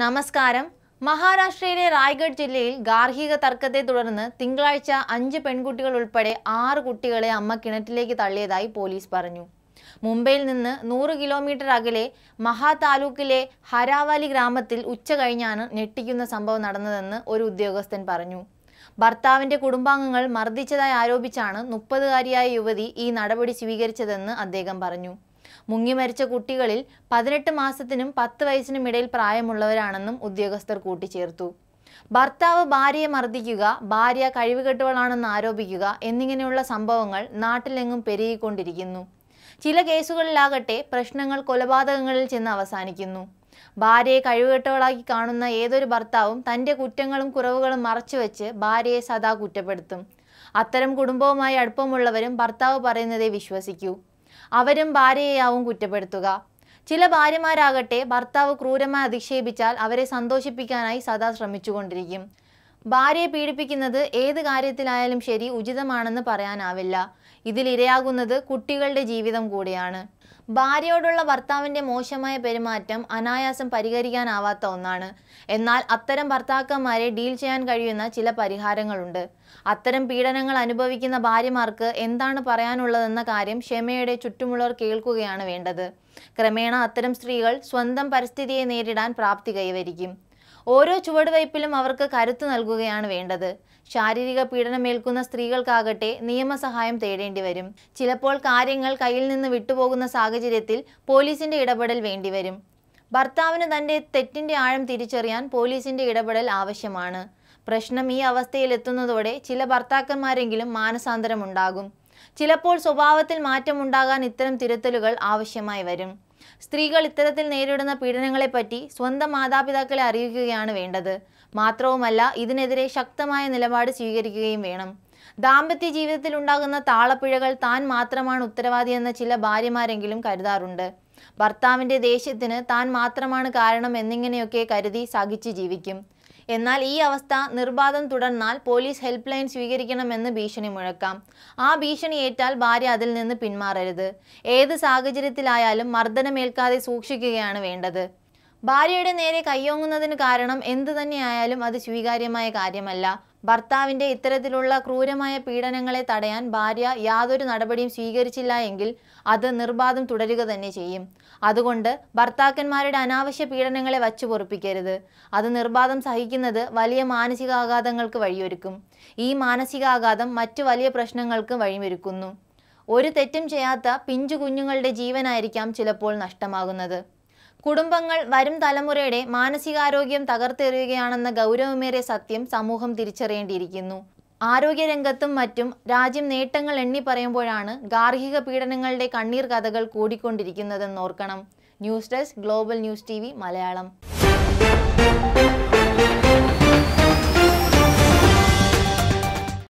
നമസ്കാരം മഹാരാഷ്ട്രയിലെ റായ്ഗഡ് ജില്ലയിൽ ഗാർഹിക തർക്കത്തെ തുടർന്ന് തിങ്കളാഴ്ച അഞ്ച് പെൺകുട്ടികൾ ഉൾപ്പെടെ ആറ് കുട്ടികളെ അമ്മ കിണറ്റിലേക്ക് തള്ളിയതായി പോലീസ് പറഞ്ഞു മുംബൈയിൽ നിന്ന് നൂറ് കിലോമീറ്റർ അകലെ മഹാ താലൂക്കിലെ ഹരാവാലി ഗ്രാമത്തിൽ ഉച്ച കഴിഞ്ഞാണ് ഞെട്ടിക്കുന്ന സംഭവം നടന്നതെന്ന് ഒരു ഉദ്യോഗസ്ഥൻ പറഞ്ഞു ഭർത്താവിന്റെ കുടുംബാംഗങ്ങൾ മർദ്ദിച്ചതായി ആരോപിച്ചാണ് മുപ്പതുകാരിയായ യുവതി ഈ നടപടി സ്വീകരിച്ചതെന്ന് അദ്ദേഹം പറഞ്ഞു മുങ്ങിമരിച്ച കുട്ടികളിൽ പതിനെട്ട് മാസത്തിനും പത്ത് വയസ്സിനും ഇടയിൽ പ്രായമുള്ളവരാണെന്നും ഉദ്യോഗസ്ഥർ കൂട്ടിച്ചേർത്തു ഭർത്താവ് ഭാര്യയെ മർദ്ദിക്കുക ഭാര്യ കഴിവുകെട്ടുകളാണെന്ന് ആരോപിക്കുക എന്നിങ്ങനെയുള്ള സംഭവങ്ങൾ നാട്ടിലെങ്ങും പെരുകിക്കൊണ്ടിരിക്കുന്നു ചില കേസുകളിലാകട്ടെ പ്രശ്നങ്ങൾ കൊലപാതകങ്ങളിൽ ചെന്ന് അവസാനിക്കുന്നു ഭാര്യയെ കഴിവുകെട്ടവളാക്കി കാണുന്ന ഏതൊരു ഭർത്താവും തൻ്റെ കുറ്റങ്ങളും കുറവുകളും മറച്ചുവെച്ച് ഭാര്യയെ സദാ കുറ്റപ്പെടുത്തും അത്തരം കുടുംബവുമായി അടുപ്പമുള്ളവരും ഭർത്താവ് പറയുന്നതേ വിശ്വസിക്കൂ അവരും ഭാര്യയെയാവും കുറ്റപ്പെടുത്തുക ചില ഭാര്യമാരാകട്ടെ ഭർത്താവ് ക്രൂരമായി അധിക്ഷേപിച്ചാൽ അവരെ സന്തോഷിപ്പിക്കാനായി സദാ ശ്രമിച്ചുകൊണ്ടിരിക്കും ഭാര്യയെ പീഡിപ്പിക്കുന്നത് ഏത് കാര്യത്തിലായാലും ശരി ഉചിതമാണെന്ന് പറയാനാവില്ല ഇതിൽ കുട്ടികളുടെ ജീവിതം കൂടിയാണ് ഭാര്യയോടുള്ള ഭർത്താവിൻ്റെ മോശമായ പെരുമാറ്റം അനായാസം പരിഹരിക്കാനാവാത്ത ഒന്നാണ് എന്നാൽ അത്തരം ഭർത്താക്കന്മാരെ ഡീൽ ചെയ്യാൻ കഴിയുന്ന ചില പരിഹാരങ്ങളുണ്ട് അത്തരം പീഡനങ്ങൾ അനുഭവിക്കുന്ന ഭാര്യമാർക്ക് എന്താണ് പറയാനുള്ളതെന്ന കാര്യം ക്ഷമയുടെ ചുറ്റുമുള്ളവർ കേൾക്കുകയാണ് വേണ്ടത് ക്രമേണ അത്തരം സ്ത്രീകൾ സ്വന്തം പരിസ്ഥിതിയെ നേരിടാൻ പ്രാപ്തി കൈവരിക്കും ഓരോ ചുവടുവയ്പിലും അവർക്ക് കരുത്തു നൽകുകയാണ് വേണ്ടത് ശാരീരിക പീഡനമേൽക്കുന്ന സ്ത്രീകൾക്കാകട്ടെ നിയമസഹായം തേടേണ്ടി വരും ചിലപ്പോൾ കാര്യങ്ങൾ കയ്യിൽ നിന്ന് വിട്ടുപോകുന്ന സാഹചര്യത്തിൽ പോലീസിന്റെ ഇടപെടൽ വേണ്ടിവരും ഭർത്താവിന് തന്റെ തെറ്റിന്റെ ആഴം തിരിച്ചറിയാൻ പോലീസിന്റെ ഇടപെടൽ ആവശ്യമാണ് പ്രശ്നം ഈ അവസ്ഥയിലെത്തുന്നതോടെ ചില ഭർത്താക്കന്മാരെങ്കിലും മാനസാന്തരമുണ്ടാകും ചിലപ്പോൾ സ്വഭാവത്തിൽ മാറ്റമുണ്ടാകാൻ ഇത്തരം തിരുത്തലുകൾ ആവശ്യമായി വരും സ്ത്രീകൾ ഇത്തരത്തിൽ നേരിടുന്ന പീഡനങ്ങളെപ്പറ്റി സ്വന്തം മാതാപിതാക്കളെ അറിയിക്കുകയാണ് വേണ്ടത് മാത്രവുമല്ല ഇതിനെതിരെ ശക്തമായ നിലപാട് സ്വീകരിക്കുകയും വേണം ദാമ്പത്യ ജീവിതത്തിൽ ഉണ്ടാകുന്ന താളപ്പിഴകൾ താൻ മാത്രമാണ് ഉത്തരവാദിയെന്ന ചില ഭാര്യമാരെങ്കിലും കരുതാറുണ്ട് ഭർത്താവിൻ്റെ ദേഷ്യത്തിന് താൻ മാത്രമാണ് കാരണം എന്നിങ്ങനെയൊക്കെ കരുതി സഹിച്ച് ജീവിക്കും എന്നാൽ ഈ അവസ്ഥ നിർബാധം തുടർന്നാൽ പോലീസ് ഹെൽപ്പ് ലൈൻ സ്വീകരിക്കണമെന്ന് ഭീഷണി മുഴക്കാം ആ ഭീഷണി ഏറ്റാൽ ഭാര്യ അതിൽ നിന്ന് പിന്മാറരുത് ഏത് സാഹചര്യത്തിലായാലും മർദ്ദനമേൽക്കാതെ സൂക്ഷിക്കുകയാണ് വേണ്ടത് ഭാര്യയുടെ നേരെ കയ്യോങ്ങുന്നതിന് കാരണം എന്തു തന്നെയായാലും അത് സ്വീകാര്യമായ കാര്യമല്ല ഭർത്താവിന്റെ ഇത്തരത്തിലുള്ള ക്രൂരമായ പീഡനങ്ങളെ തടയാൻ ഭാര്യ യാതൊരു നടപടിയും സ്വീകരിച്ചില്ല എങ്കിൽ അത് നിർബാധം തുടരുക തന്നെ ചെയ്യും അതുകൊണ്ട് ഭർത്താക്കന്മാരുടെ അനാവശ്യ പീഡനങ്ങളെ വച്ചു പൊറപ്പിക്കരുത് അത് നിർബാധം സഹിക്കുന്നത് വലിയ മാനസികാഘാതങ്ങൾക്ക് വഴിയൊരുക്കും ഈ മാനസികാഘാതം മറ്റു വലിയ പ്രശ്നങ്ങൾക്ക് വഴിമൊരുക്കുന്നു ഒരു തെറ്റും ചെയ്യാത്ത പിഞ്ചു കുഞ്ഞുങ്ങളുടെ ജീവനായിരിക്കാം ചിലപ്പോൾ നഷ്ടമാകുന്നത് കുടുംബങ്ങൾ വരും തലമുറയുടെ മാനസികാരോഗ്യം തകർത്തെറിയുകയാണെന്ന ഗൗരവമേറിയ സത്യം സമൂഹം തിരിച്ചറിയേണ്ടിയിരിക്കുന്നു ആരോഗ്യരംഗത്തും മറ്റും രാജ്യം നേട്ടങ്ങൾ എണ്ണി പറയുമ്പോഴാണ് ഗാർഹിക പീഡനങ്ങളുടെ കണ്ണീർ കഥകൾ കൂടിക്കൊണ്ടിരിക്കുന്നതെന്ന് ഓർക്കണം news desk global news T Malayalam